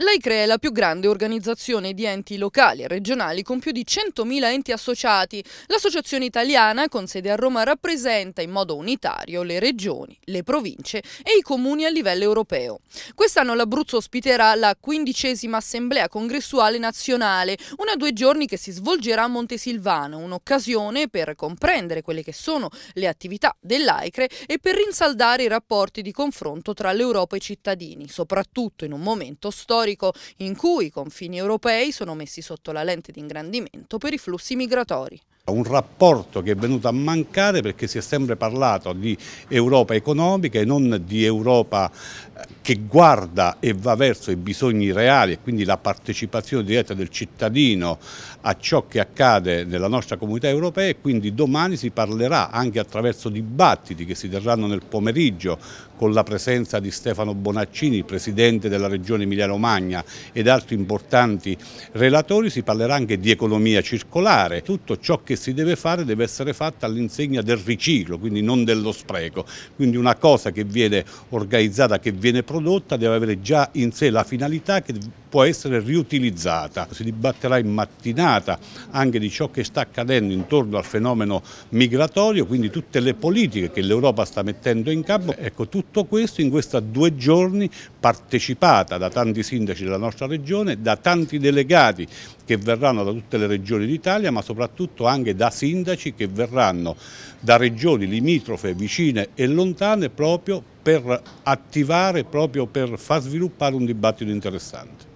L'AICRE è la più grande organizzazione di enti locali e regionali con più di 100.000 enti associati. L'associazione italiana, con sede a Roma, rappresenta in modo unitario le regioni, le province e i comuni a livello europeo. Quest'anno l'Abruzzo ospiterà la quindicesima assemblea congressuale nazionale, una due giorni che si svolgerà a Montesilvano, un'occasione per comprendere quelle che sono le attività dell'AICRE e per rinsaldare i rapporti di confronto tra l'Europa e i cittadini, soprattutto in un momento storico storico in cui i confini europei sono messi sotto la lente di ingrandimento per i flussi migratori. Un rapporto che è venuto a mancare perché si è sempre parlato di Europa economica e non di Europa eh, che guarda e va verso i bisogni reali e quindi la partecipazione diretta del cittadino a ciò che accade nella nostra comunità europea e quindi domani si parlerà anche attraverso dibattiti che si terranno nel pomeriggio con la presenza di Stefano Bonaccini, presidente della regione Emilia-Romagna ed altri importanti relatori, si parlerà anche di economia circolare, tutto ciò che che si deve fare deve essere fatta all'insegna del riciclo, quindi non dello spreco. Quindi una cosa che viene organizzata, che viene prodotta, deve avere già in sé la finalità che può essere riutilizzata. Si dibatterà in mattinata anche di ciò che sta accadendo intorno al fenomeno migratorio, quindi tutte le politiche che l'Europa sta mettendo in campo. Ecco, tutto questo in questi due giorni partecipata da tanti sindaci della nostra regione, da tanti delegati che verranno da tutte le regioni d'Italia, ma soprattutto anche da sindaci che verranno da regioni limitrofe, vicine e lontane proprio per attivare, proprio per far sviluppare un dibattito interessante.